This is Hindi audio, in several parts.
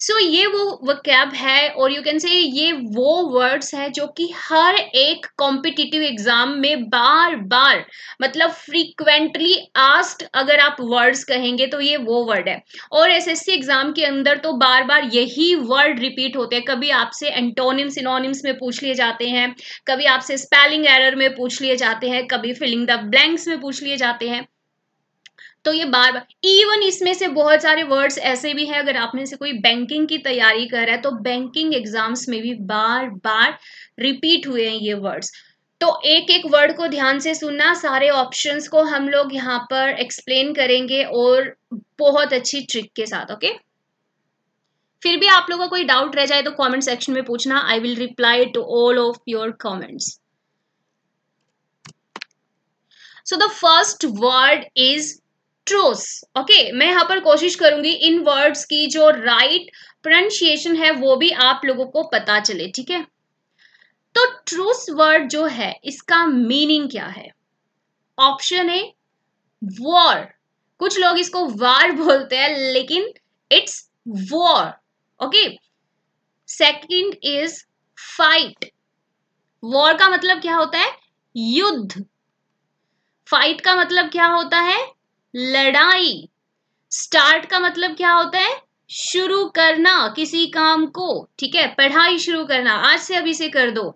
सो so, ये वो वकैब है और यू कैन से ये वो वर्ड्स है जो कि हर एक कॉम्पिटिटिव एग्जाम में बार बार मतलब फ्रीक्वेंटली आस्ट अगर आप वर्ड्स कहेंगे तो ये वो वर्ड है और एसएससी एग्जाम के अंदर तो बार बार यही वर्ड रिपीट होते हैं कभी आपसे एंटोनिम सिनोनिम्स में पूछ लिए जाते हैं कभी आपसे स्पेलिंग एरर में पूछ लिए जाते हैं कभी फिलिंग द ब्लैंक्स में पूछ लिए जाते हैं तो ये बार बार इवन इसमें से बहुत सारे वर्ड्स ऐसे भी हैं अगर आप में से कोई बैंकिंग की तैयारी कर रहा है तो बैंकिंग एग्जाम्स में भी बार बार रिपीट हुए हैं ये वर्ड्स तो एक एक वर्ड को ध्यान से सुनना सारे ऑप्शंस को हम लोग यहाँ पर एक्सप्लेन करेंगे और बहुत अच्छी ट्रिक के साथ ओके फिर भी आप लोगों का कोई डाउट रह जाए तो कमेंट सेक्शन में पूछना I will reply to all of your comments so the first word is truce okay मैं यहां पर कोशिश करूंगी इन वर्ड्स की जो राइट right प्रोनाउंसिएशन है वो भी आप लोगों को पता चले ठीक है तो ट्रूस वर्ड जो है इसका मीनिंग क्या है ऑप्शन है वॉर कुछ लोग इसको वार बोलते हैं लेकिन it's war okay second is fight war का मतलब क्या होता है युद्ध फाइट का मतलब क्या होता है लड़ाई स्टार्ट का मतलब क्या होता है शुरू करना किसी काम को ठीक है पढ़ाई शुरू करना आज से अभी से कर दो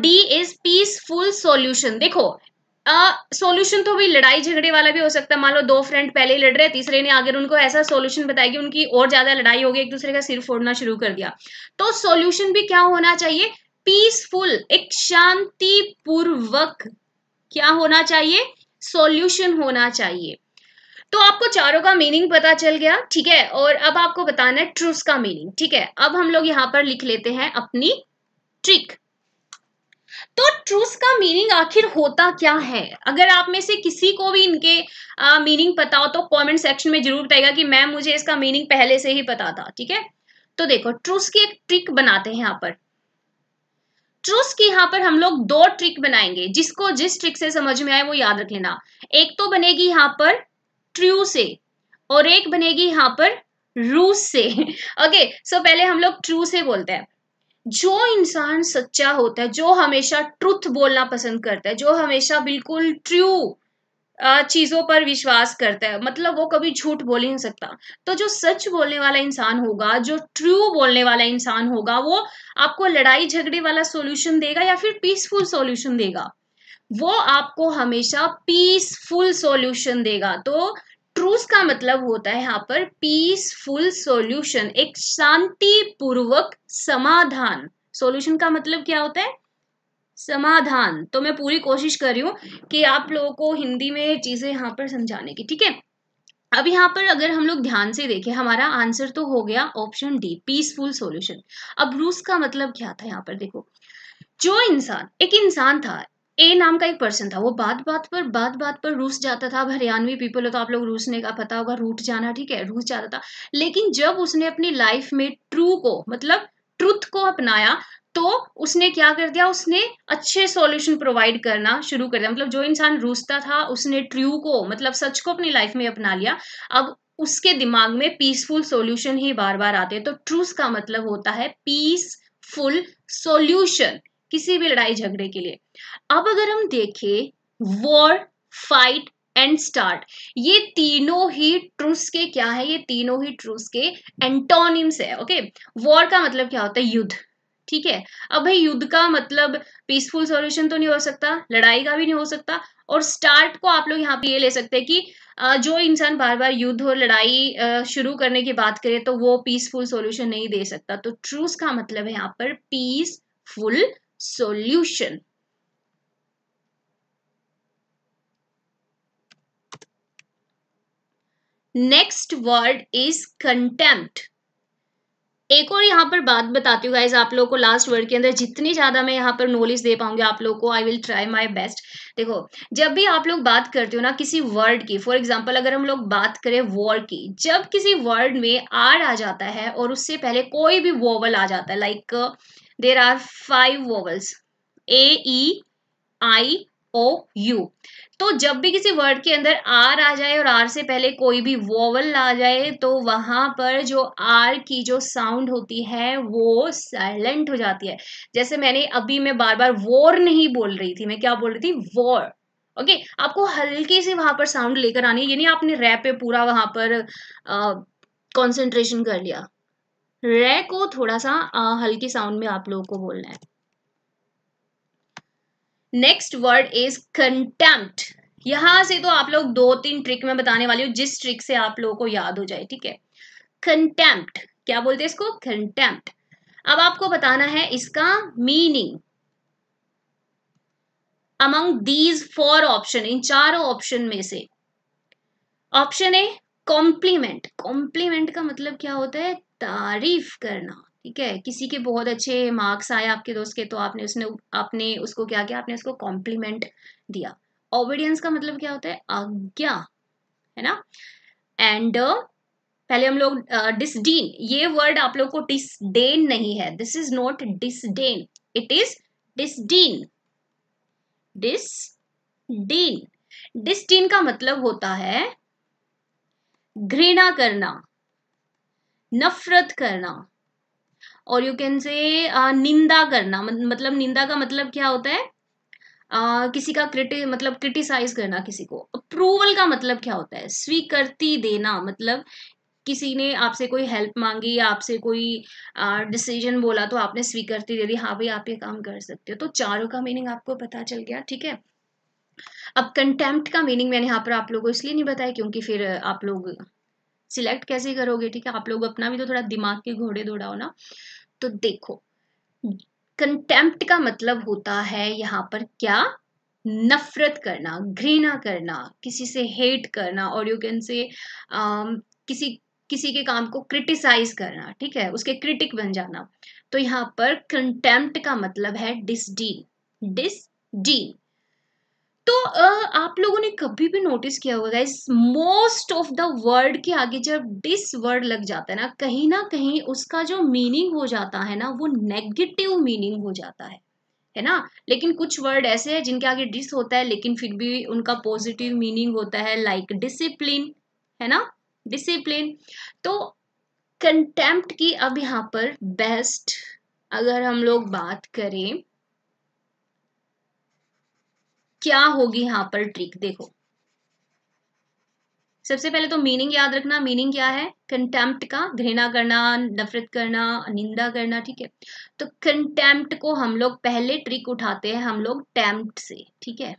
डी इज पीसफुल सॉल्यूशन देखो सॉल्यूशन uh, तो भी लड़ाई झगड़े वाला भी हो सकता है मान लो दो फ्रेंड पहले ही लड़ रहे हैं तीसरे ने आगे उनको ऐसा सॉल्यूशन बताया कि उनकी और ज्यादा लड़ाई हो गई एक दूसरे का सिर फोड़ना शुरू कर दिया तो सॉल्यूशन भी क्या होना चाहिए पीसफुल एक शांतिपूर्वक क्या होना चाहिए सॉल्यूशन होना चाहिए तो आपको चारों का मीनिंग पता चल गया ठीक है और अब आपको बताना है ट्रूस का मीनिंग ठीक है अब हम लोग यहाँ पर लिख लेते हैं अपनी ट्रिक तो ट्रूस का मीनिंग आखिर होता क्या है अगर आप में से किसी को भी इनके मीनिंग पता हो तो कमेंट सेक्शन में जरूर बताएगा कि मैम मुझे इसका मीनिंग पहले से ही पता था ठीक है तो देखो ट्रूस की एक ट्रिक बनाते हैं यहाँ पर ट्रूस की यहाँ पर हम लोग दो ट्रिक बनाएंगे जिसको जिस ट्रिक से समझ में आए वो याद रख लेना एक तो बनेगी यहाँ पर ट्रू से और एक बनेगी यहाँ पर रूस से ओके सो so पहले हम लोग ट्रू से बोलते हैं जो इंसान सच्चा होता है जो हमेशा ट्रुथ बोलना पसंद करता है जो हमेशा बिल्कुल ट्रू चीज़ों पर विश्वास करता है मतलब वो कभी झूठ बोल ही नहीं सकता तो जो सच बोलने वाला इंसान होगा जो ट्रू बोलने वाला इंसान होगा वो आपको लड़ाई झगड़े वाला सॉल्यूशन देगा या फिर पीसफुल सॉल्यूशन देगा वो आपको हमेशा पीसफुल सॉल्यूशन देगा तो ट्रूस का मतलब होता है यहाँ पर पीसफुल सॉल्यूशन एक शांतिपूर्वक समाधान सॉल्यूशन का मतलब क्या होता है समाधान तो मैं पूरी कोशिश कर रही हूँ कि आप लोगों को हिंदी में चीज़ें यहाँ पर समझाने की ठीक है अब यहाँ पर अगर हम लोग ध्यान से देखें हमारा आंसर तो हो गया ऑप्शन डी पीसफुल सॉल्यूशन अब रूस का मतलब क्या था यहाँ पर देखो जो इंसान एक इंसान था ए नाम का एक पर्सन था वो बात बात पर बात बात पर रूस जाता था अब हरियाणवी पीपल हो तो आप लोग रूस ने का पता होगा रूट जाना ठीक है रूस जाता था लेकिन जब उसने अपनी लाइफ में ट्रू को मतलब ट्रुथ को अपनाया तो उसने क्या कर दिया उसने अच्छे सॉल्यूशन प्रोवाइड करना शुरू कर दिया मतलब जो इंसान रूसता था उसने ट्रू को मतलब सच को अपनी लाइफ में अपना लिया अब उसके दिमाग में पीसफुल सॉल्यूशन ही बार बार आते हैं तो ट्रूस का मतलब होता है पीसफुल सॉल्यूशन किसी भी लड़ाई झगड़े के लिए अब अगर हम देखें वॉर फाइट एंड स्टार्ट ये तीनों ही ट्रूस के क्या है ये तीनों ही ट्रूस के एंटोनिम्स है ओके वॉर का मतलब क्या होता है युद्ध ठीक है अब भाई युद्ध का मतलब पीसफुल सॉल्यूशन तो नहीं हो सकता लड़ाई का भी नहीं हो सकता और स्टार्ट को आप लोग यहाँ पे ये ले सकते हैं कि जो इंसान बार बार युद्ध और लड़ाई शुरू करने की बात करे तो वो पीसफुल सॉल्यूशन नहीं दे सकता तो ट्रूस का मतलब है यहाँ पर peaceful solution next word is contempt एक और यहाँ पर बात बताती हूँ गाइज आप लोग को लास्ट वर्ड के अंदर जितनी ज़्यादा मैं यहाँ पर नॉलेज दे पाऊंगी आप लोग को I will try my best देखो जब भी आप लोग बात करते हो ना किसी वर्ड की फॉर एग्जाम्पल अगर हम लोग बात करें वॉर की जब किसी वर्ड में आर आ जाता है और उससे पहले कोई भी वोवल आ जाता है like there are five vowels A E I O U तो जब भी किसी वर्ड के अंदर आर आ जाए और आर से पहले कोई भी वोवल आ जाए तो वहां पर जो आर की जो साउंड होती है वो साइलेंट हो जाती है जैसे मैंने अभी मैं बार बार वोर नहीं बोल रही थी मैं क्या बोल रही थी वोर ओके आपको हल्की सी वहां पर साउंड लेकर आनी है यानी आपने रे पे पूरा वहां पर कॉन्सेंट्रेशन कर लिया रे को थोड़ा सा हल्की साउंड में आप लोगों को बोलना है नेक्स्ट वर्ड इज कंटेम्प्ट यहां से तो आप लोग दो तीन ट्रिक में बताने वाली हूं जिस ट्रिक से आप लोगों को याद हो जाए ठीक है कंटेम्प्ट क्या बोलते हैं इसको कंटेम्प्ट अब आपको बताना है इसका meaning among these four option इन चारों ऑप्शन में से ऑप्शन ए कॉम्प्लीमेंट कॉम्प्लीमेंट का मतलब क्या होता है तारीफ करना ठीक है किसी के बहुत अच्छे मार्क्स आए आपके दोस्त के तो आपने उसने आपने उसको क्या किया आपने उसको कॉम्प्लीमेंट दिया ओबीडियंस का मतलब क्या होता है आज्ञा है ना एंड uh, पहले हम लोग डिसडीन uh, ये वर्ड आप लोग को डिसडेन नहीं है this is not disdain it is disdain disdain disdain का मतलब होता है घृणा करना नफरत करना और यू कैन से निंदा करना मतलब निंदा का मतलब क्या होता है Uh, किसी का क्रिटि मतलब क्रिटिसाइज करना किसी को अप्रूवल का मतलब क्या होता है स्वीकृति देना मतलब किसी ने आपसे कोई हेल्प मांगी या आपसे कोई डिसीजन uh, बोला तो आपने स्वीकृति दे दी हाँ भाई आप ये काम कर सकते हो तो चारों का मीनिंग आपको पता चल गया ठीक है अब कंटेम्प्ट का मीनिंग मैंने यहाँ पर आप लोगों को इसलिए नहीं बताया क्योंकि फिर आप लोग सिलेक्ट कैसे करोगे ठीक है आप लोग अपना भी तो थोड़ा दिमाग के घोड़े दौड़ाओ ना तो देखो कंटेम्प्ट का मतलब होता है यहाँ पर क्या नफरत करना घृणा करना किसी से हेट करना और यू कैन से किसी किसी के काम को क्रिटिसाइज करना ठीक है उसके क्रिटिक बन जाना तो यहाँ पर कंटेम्प्ट का मतलब है डिसडीन डिसडीन तो आप लोगों ने कभी भी नोटिस किया होगा guys most of the word के आगे जब डिस वर्ड लग जाता है ना कहीं ना कहीं उसका जो मीनिंग हो जाता है ना वो नेगेटिव मीनिंग हो जाता है है ना लेकिन कुछ वर्ड ऐसे हैं जिनके आगे डिस होता है लेकिन फिर भी उनका पॉजिटिव मीनिंग होता है लाइक डिसिप्लिन है ना डिसिप्लिन तो कंटेम्प्ट की अब यहाँ पर बेस्ट अगर हम लोग बात करें क्या होगी यहां पर ट्रिक देखो सबसे पहले तो मीनिंग याद रखना मीनिंग क्या है कंटेम्प्ट का घृणा करना नफरत करना निंदा करना ठीक है तो कंटेम्प्ट को हम लोग पहले ट्रिक उठाते हैं हम लोग टेम्प्ट से ठीक है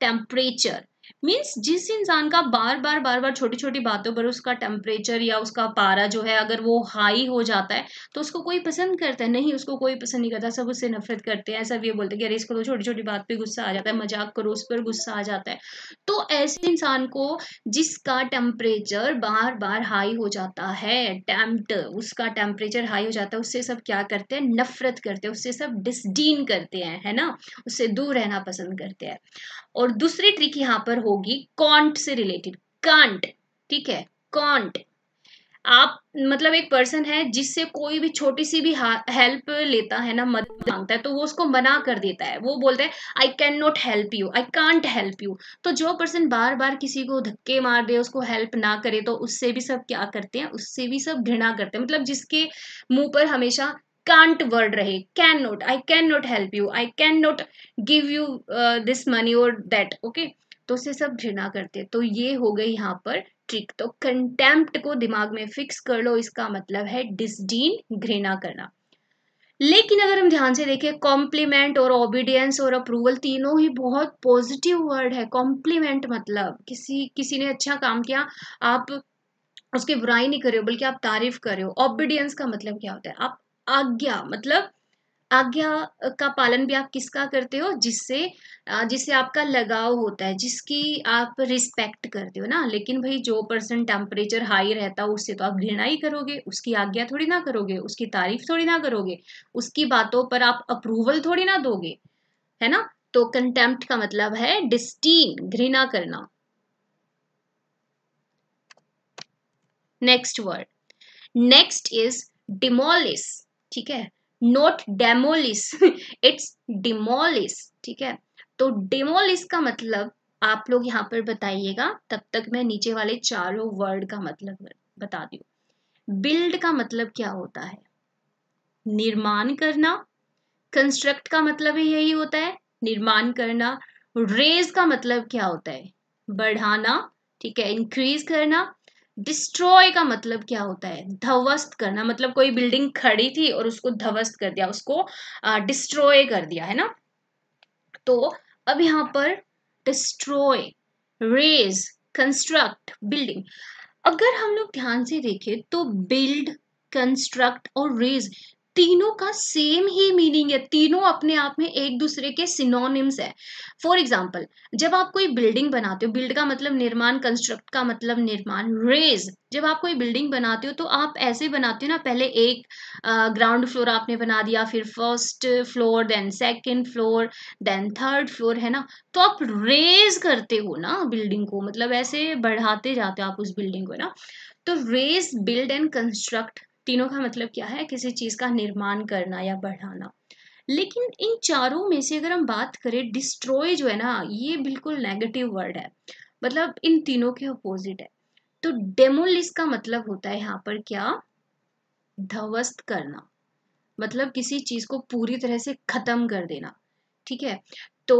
टेम्परेचर मीन्स जिस इंसान का बार बार बार बार छोटी छोटी बातों पर उसका टेम्परेचर या उसका पारा जो है अगर वो हाई हो जाता है तो उसको कोई पसंद करता है नहीं उसको कोई पसंद नहीं करता सब उससे नफरत करते हैं सब ये बोलते हैं कि अरे इसको तो छोटी छोटी बात पे गुस्सा आ जाता है मजाक करो उस पर गुस्सा आ जाता है तो ऐसे इंसान को जिसका टेम्परेचर बार बार हाई हो जाता है टेम्प्ट उसका टेम्परेचर हाई हो जाता है उससे सब क्या करते हैं नफरत करते हैं उससे सब डिसडीन करते हैं है ना उससे दूर रहना पसंद करते हैं और दूसरी ट्रिक यहाँ पर आंसर होगी कॉन्ट से रिलेटेड कांट ठीक है कॉन्ट आप मतलब एक पर्सन है जिससे कोई भी छोटी सी भी हेल्प लेता है ना मदद मांगता है तो वो उसको मना कर देता है वो बोलता है आई can not help you I can't help you तो जो पर्सन बार बार किसी को धक्के मार दे उसको हेल्प ना करे तो उससे भी सब क्या करते हैं उससे भी सब घृणा करते हैं मतलब जिसके मुंह पर हमेशा कांट वर्ड रहे can not I can not help you I can not give you this money और दैट ओके तो उसे सब घृणा करते तो ये हो गई यहाँ पर ट्रिक तो कंटेम्प्ट को दिमाग में फिक्स कर लो इसका मतलब है डिसडीन घृणा करना लेकिन अगर हम ध्यान से देखें कॉम्प्लीमेंट और ओबीडियंस और अप्रूवल तीनों ही बहुत पॉजिटिव वर्ड है कॉम्प्लीमेंट मतलब किसी किसी ने अच्छा काम किया आप उसकी बुराई नहीं कर रहे हो बल्कि आप तारीफ कर रहे हो ओबीडियंस का मतलब क्या होता है आप आज्ञा मतलब आज्ञा का पालन भी आप किसका करते हो जिससे जिससे आपका लगाव होता है जिसकी आप रिस्पेक्ट करते हो ना लेकिन भाई जो पर्सन टेम्परेचर हाई रहता है उससे तो आप घृणा ही करोगे उसकी आज्ञा थोड़ी ना करोगे उसकी तारीफ थोड़ी ना करोगे उसकी बातों पर आप अप्रूवल थोड़ी ना दोगे है ना तो कंटेम्प्ट का मतलब है डिस्टीन घृणा करना next word next is demolish ठीक है नोट डेमोलिस इट्स डिमोलिस ठीक है तो डिमोलिस का मतलब आप लोग यहाँ पर बताइएगा तब तक मैं नीचे वाले चारों वर्ड का मतलब बता दू बिल्ड का मतलब क्या होता है निर्माण करना कंस्ट्रक्ट का मतलब ही यही होता है निर्माण करना रेज का मतलब क्या होता है बढ़ाना ठीक है इंक्रीज करना डिस्ट्रॉय का मतलब क्या होता है ध्वस्त करना मतलब कोई बिल्डिंग खड़ी थी और उसको ध्वस्त कर दिया उसको डिस्ट्रॉय कर दिया है ना तो अब यहाँ पर डिस्ट्रॉय रेज कंस्ट्रक्ट बिल्डिंग अगर हम लोग ध्यान से देखें तो बिल्ड कंस्ट्रक्ट और रेज तीनों का सेम ही मीनिंग है तीनों अपने आप में एक दूसरे के सिनोनिम्स है फॉर एग्जाम्पल जब आप कोई बिल्डिंग बनाते हो बिल्ड का मतलब निर्माण कंस्ट्रक्ट का मतलब निर्माण रेज जब आप कोई बिल्डिंग बनाते हो तो आप ऐसे बनाते हो ना पहले एक ग्राउंड फ्लोर आपने बना दिया फिर first floor then second floor then third floor है ना तो आप रेज करते हो ना बिल्डिंग को मतलब ऐसे बढ़ाते जाते हो आप उस बिल्डिंग को ना तो रेज बिल्ड एंड कंस्ट्रक्ट तीनों का मतलब क्या है किसी चीज़ का निर्माण करना या बढ़ाना लेकिन इन चारों में से अगर हम बात करें डिस्ट्रॉय जो है ना ये बिल्कुल नेगेटिव वर्ड है मतलब इन तीनों के अपोजिट है तो डेमोलिस का मतलब होता है यहाँ पर क्या ध्वस्त करना मतलब किसी चीज को पूरी तरह से खत्म कर देना ठीक है तो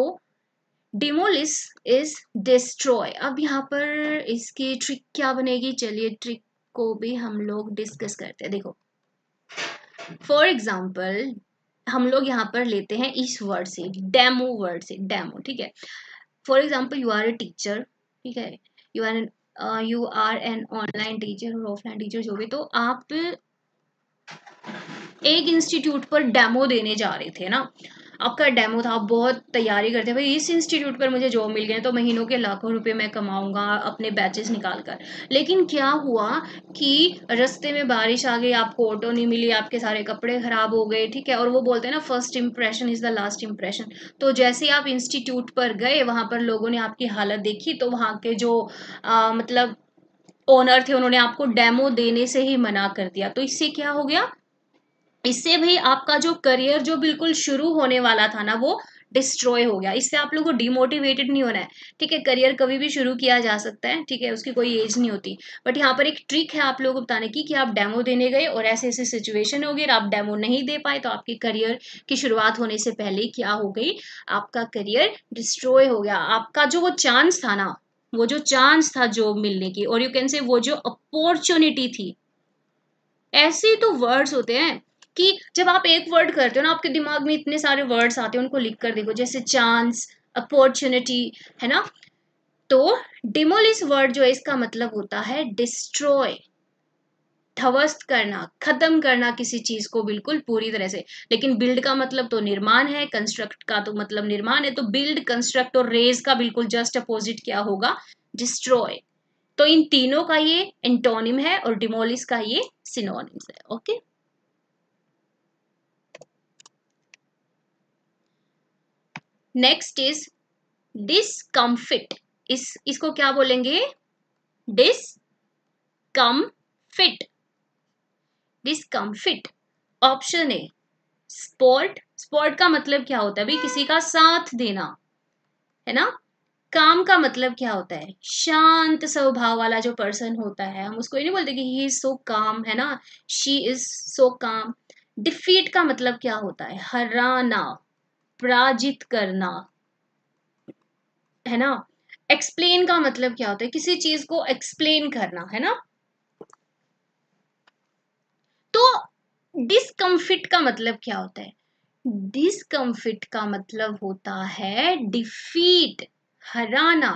डिमोलिस इज डिस्ट्रॉय अब यहाँ पर इसकी ट्रिक क्या बनेगी चलिए ट्रिक को भी हम लोग डिस्कस करते हैं देखो फॉर एग्जाम्पल हम लोग यहाँ पर लेते हैं इस वर्ड से डेमो वर्ड से डेमो ठीक है for example you are a teacher ठीक है you are an you are an online teacher और ऑफलाइन टीचर जो भी तो आप एक इंस्टीट्यूट पर डेमो देने जा रहे थे ना आपका डेमो था आप बहुत तैयारी करते भाई इस इंस्टीट्यूट पर मुझे जॉब मिल गई तो महीनों के लाखों रुपये मैं कमाऊंगा अपने बैचेस निकाल कर लेकिन क्या हुआ कि रस्ते में बारिश आ गई आपको ऑटो नहीं मिली आपके सारे कपड़े ख़राब हो गए ठीक है और वो बोलते हैं ना first impression is the last impression तो जैसे ही आप इंस्टीट्यूट पर गए वहां पर लोगों ने आपकी हालत देखी तो वहां के जो आ, मतलब ओनर थे उन्होंने आपको डेमो देने से ही मना कर दिया तो इससे क्या हो गया इससे भी आपका जो करियर जो बिल्कुल शुरू होने वाला था ना वो डिस्ट्रॉय हो गया इससे आप लोग को डिमोटिवेटेड नहीं होना है ठीक है करियर कभी भी शुरू किया जा सकता है ठीक है उसकी कोई एज नहीं होती बट यहाँ पर एक ट्रिक है आप लोगों को बताने की कि आप डेमो देने गए और ऐसे ऐसे सिचुएशन हो और आप डेमो नहीं दे पाए तो आपके करियर की शुरुआत होने से पहले क्या हो गई आपका करियर डिस्ट्रॉय हो गया आपका जो वो चांस था ना वो जो चांस था जॉब मिलने की और यू कैन से वो जो अपॉर्चुनिटी थी ऐसे तो वर्ड्स होते हैं कि जब आप एक वर्ड करते हो ना आपके दिमाग में इतने सारे वर्ड्स आते हैं उनको लिख कर देखो जैसे चांस अपॉर्चुनिटी है ना तो डिमोलिस वर्ड जो है इसका मतलब होता है डिस्ट्रॉय ध्वस्त करना खत्म करना किसी चीज को बिल्कुल पूरी तरह से लेकिन बिल्ड का मतलब तो निर्माण है कंस्ट्रक्ट का तो मतलब निर्माण है तो बिल्ड कंस्ट्रक्ट और रेज का बिल्कुल जस्ट अपोजिट क्या होगा डिस्ट्रॉय तो इन तीनों का ये एंटोनिम है और डिमोलिस का ये सिनोनिम्स है ओके नेक्स्ट इज डिस इस इसको क्या बोलेंगे discomfit discomfit option A sport sport का मतलब क्या होता है भाई किसी का साथ देना है ना काम का मतलब क्या होता है शांत स्वभाव वाला जो पर्सन होता है हम उसको ये नहीं बोलते कि ही इज सो काम है ना शी इज सो काम डिफीट का मतलब क्या होता है हराना पराजित करना है ना एक्सप्लेन का मतलब क्या होता है किसी चीज को एक्सप्लेन करना है ना तो डिसकम्फिट का मतलब क्या होता है डिसकम्फिट का मतलब होता है डिफीट हराना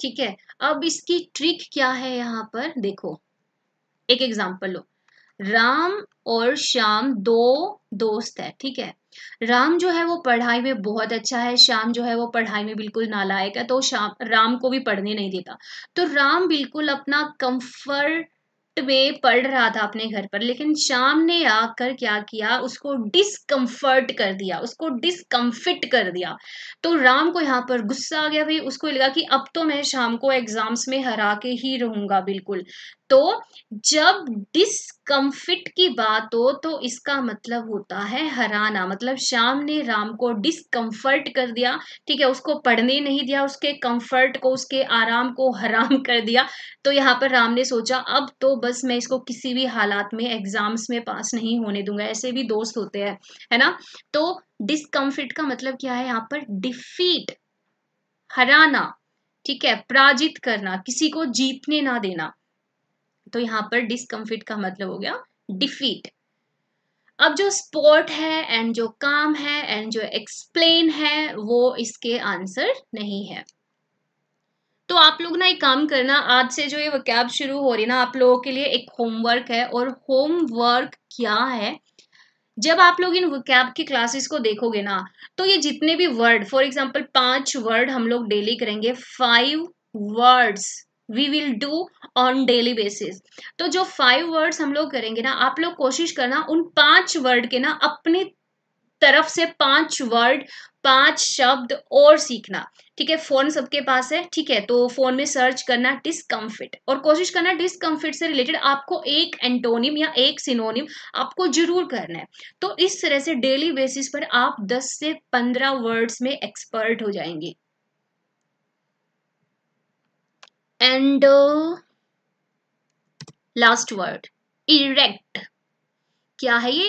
ठीक है अब इसकी ट्रिक क्या है यहां पर देखो एक एग्जाम्पल लो राम और श्याम दो दोस्त है ठीक है राम जो है वो पढ़ाई में बहुत अच्छा है श्याम जो है वो पढ़ाई में बिल्कुल नालायक है तो श्याम राम को भी पढ़ने नहीं देता तो राम बिल्कुल अपना कंफर्ट में पढ़ रहा था अपने घर पर लेकिन श्याम ने आकर क्या किया उसको डिसकंफर्ट कर दिया उसको डिसकंफिट कर दिया तो राम को यहाँ पर गुस्सा आ गया भाई उसको लगा कि अब तो मैं शाम को एग्जाम्स में हरा के ही रहूंगा बिल्कुल तो जब डिसकम्फिट की बात हो तो इसका मतलब होता है हराना मतलब श्याम ने राम को डिसकम्फर्ट कर दिया ठीक है उसको पढ़ने नहीं दिया उसके कंफर्ट को उसके आराम को हराम कर दिया तो यहाँ पर राम ने सोचा अब तो बस मैं इसको किसी भी हालात में एग्जाम्स में पास नहीं होने दूंगा ऐसे भी दोस्त होते हैं है ना तो डिसकम्फिट का मतलब क्या है यहाँ पर डिफीट हराना ठीक है पराजित करना किसी को जीतने ना देना तो यहाँ पर डिस्कम्फिट का मतलब हो गया डिफीट अब जो स्पोर्ट है एंड जो काम है एंड जो एक्सप्लेन है वो इसके आंसर नहीं है तो आप लोग ना एक काम करना आज से जो ये वकैब शुरू हो रही है ना आप लोगों के लिए एक होमवर्क है और होमवर्क क्या है जब आप लोग इन वकैब की क्लासेस को देखोगे ना तो ये जितने भी वर्ड फॉर एग्जांपल पांच वर्ड हम लोग डेली करेंगे five words we will do on daily basis तो जो फाइव वर्ड्स हम लोग करेंगे ना आप लोग कोशिश करना उन पांच वर्ड के ना अपने तरफ से पांच वर्ड पांच शब्द और सीखना ठीक है फोन सबके पास है ठीक है तो फोन में सर्च करना डिस्कम्फिट और कोशिश करना डिसकम्फिट से रिलेटेड आपको एक एंटोनिम या एक सिनोनिम आपको जरूर करना है तो इस तरह से डेली बेसिस पर आप 10 से 15 वर्ड्स में एक्सपर्ट हो जाएंगे and लास्ट वर्ड इरेक्ट क्या है ये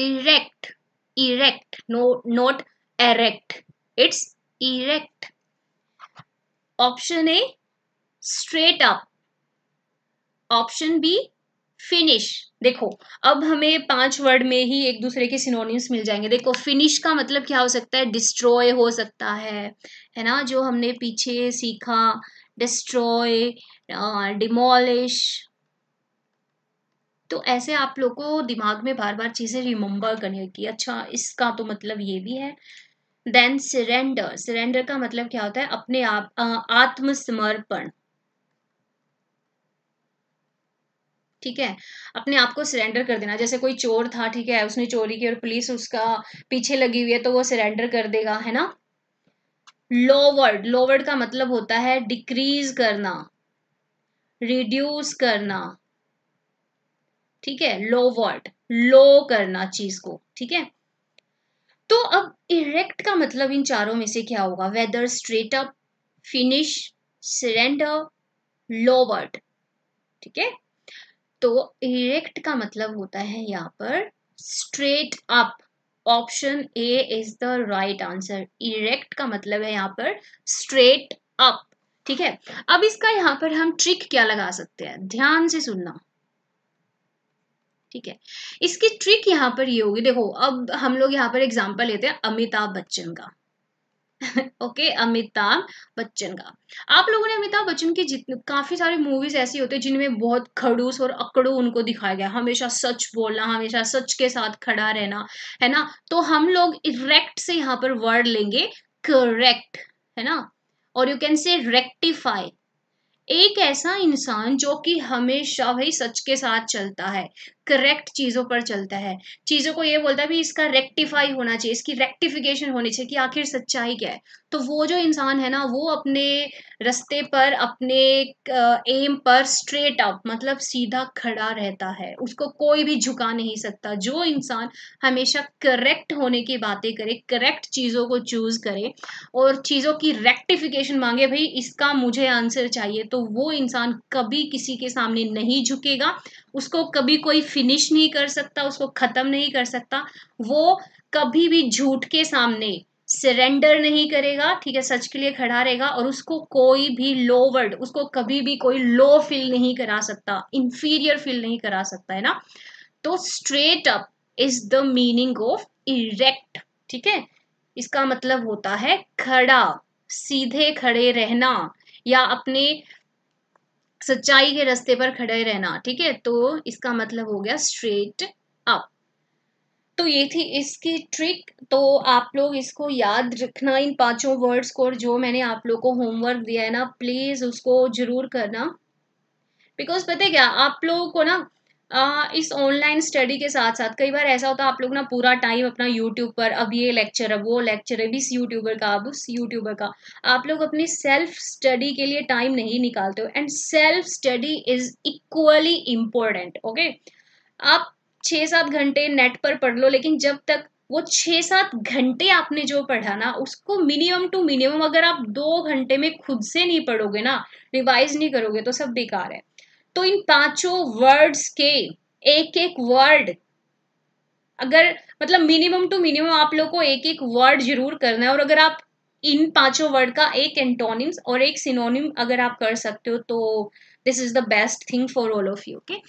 erect erect no not erect it's erect option A straight up option B finish देखो अब हमें पांच वर्ड में ही एक दूसरे के सिनोनिम्स मिल जाएंगे देखो फिनिश का मतलब क्या हो सकता है डिस्ट्रॉय हो सकता है है ना जो हमने पीछे सीखा डिस्ट्रॉय डिमोलिश uh, तो ऐसे आप लोग को दिमाग में बार बार चीज़ें रिमेम्बर करनी होगी अच्छा इसका तो मतलब ये भी है देन सरेंडर सरेंडर का मतलब क्या होता है अपने आप आत्मसमर्पण ठीक है अपने आप को सरेंडर कर देना जैसे कोई चोर था ठीक है उसने चोरी की और पुलिस उसका पीछे लगी हुई है तो वो सरेंडर कर देगा है ना लोवर्ड लोवर्ड का मतलब होता है डिक्रीज करना रिड्यूस करना ठीक है लोवर्ड लो करना चीज को ठीक है तो अब इरेक्ट का मतलब इन चारों में से क्या होगा whether straight up finish surrender lowered ठीक है तो इरेक्ट का मतलब होता है यहां पर straight up option A is the right answer erect का मतलब है यहाँ पर स्ट्रेट अप ठीक है अब इसका यहाँ पर हम ट्रिक क्या लगा सकते हैं ध्यान से सुनना ठीक है इसकी ट्रिक यहाँ पर ये यह होगी देखो अब हम लोग यहाँ पर एग्जाम्पल लेते हैं अमिताभ बच्चन का ओके अमिताभ बच्चन का आप लोगों ने अमिताभ बच्चन की जितने काफ़ी सारी मूवीज़ ऐसी होती है जिनमें बहुत खड़ूस और अकड़ू उनको दिखाया गया हमेशा सच बोलना हमेशा सच के साथ खड़ा रहना है ना तो हम लोग इरेक्ट से यहाँ पर वर्ड लेंगे करेक्ट है ना और यू कैन से रेक्टिफाई एक ऐसा इंसान जो कि हमेशा भाई सच के साथ चलता है करेक्ट चीज़ों पर चलता है चीज़ों को ये बोलता है भी इसका रेक्टिफाई होना चाहिए इसकी रेक्टिफिकेशन होनी चाहिए कि आखिर सच्चाई क्या है तो वो जो इंसान है ना वो अपने रस्ते पर अपने एम पर स्ट्रेट अप मतलब सीधा खड़ा रहता है उसको कोई भी झुका नहीं सकता जो इंसान हमेशा करेक्ट होने की बातें करे करेक्ट चीज़ों को चूज़ करे और चीज़ों की रेक्टिफिकेशन मांगे भाई इसका मुझे आंसर चाहिए तो वो इंसान कभी किसी के सामने नहीं झुकेगा उसको कभी कोई फिनिश नहीं कर सकता उसको ख़त्म नहीं कर सकता वो कभी भी झूठ के सामने सरेंडर नहीं करेगा ठीक है सच के लिए खड़ा रहेगा और उसको कोई भी लो वर्ड उसको कभी भी कोई लो फील नहीं करा सकता इंफीरियर फील नहीं करा सकता है ना तो straight up is the meaning of erect ठीक है इसका मतलब होता है खड़ा सीधे खड़े रहना या अपने सच्चाई के रास्ते पर खड़े रहना ठीक है तो इसका मतलब हो गया स्ट्रेट अप तो ये थी इसकी ट्रिक तो आप लोग इसको याद रखना इन पांचों वर्ड्स को और जो मैंने आप लोग को होमवर्क दिया है ना प्लीज़ उसको जरूर करना बिकॉज पता है क्या आप लोगों को ना आ, इस ऑनलाइन स्टडी के साथ साथ कई बार ऐसा होता है आप लोग ना पूरा टाइम अपना यूट्यूब पर अब ये लेक्चर है वो लेक्चर है भी इस यूट्यूबर का अब उस यूट्यूबर का आप लोग अपनी सेल्फ स्टडी के लिए टाइम नहीं निकालते हो and self study is equally important okay आप छः सात घंटे नेट पर पढ़ लो लेकिन जब तक वो छः सात घंटे आपने जो पढ़ा ना उसको मिनिमम टू मिनिमम अगर आप दो घंटे में खुद से नहीं पढ़ोगे ना रिवाइज नहीं करोगे तो सब बेकार है तो इन पांचों वर्ड्स के एक एक वर्ड अगर मतलब मिनिमम टू मिनिमम आप लोग को एक एक वर्ड जरूर करना है और अगर आप इन पांचों वर्ड का एक एंटोनिम्स और एक सिनोनिम अगर आप कर सकते हो तो this is the best thing for all of you okay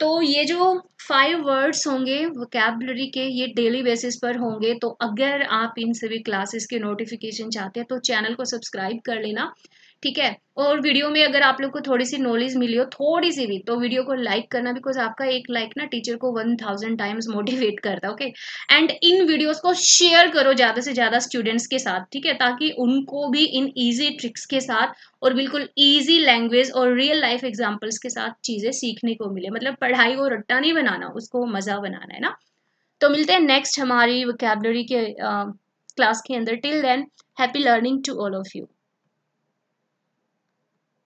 तो ये जो फाइव वर्ड्स होंगे वोकेबलरी के ये डेली बेसिस पर होंगे तो अगर आप इन सभी क्लासेस के नोटिफिकेशन चाहते हैं तो चैनल को सब्सक्राइब कर लेना ठीक है और वीडियो में अगर आप लोग को थोड़ी सी नॉलेज मिली हो थोड़ी सी भी तो वीडियो को लाइक करना बिकॉज आपका एक लाइक ना टीचर को वन थाउजेंड टाइम्स मोटिवेट करता है ओके एंड इन वीडियोस को शेयर करो ज़्यादा से ज़्यादा स्टूडेंट्स के साथ ठीक है ताकि उनको भी इन ईजी ट्रिक्स के साथ और बिल्कुल ईजी लैंग्वेज और रियल लाइफ एग्जाम्पल्स के साथ चीज़ें सीखने को मिले मतलब पढ़ाई को रट्टा नहीं बनाना उसको मज़ा बनाना है ना तो मिलते हैं नेक्स्ट हमारी वोकेबलरी के क्लास uh, के अंदर till then happy learning to all of you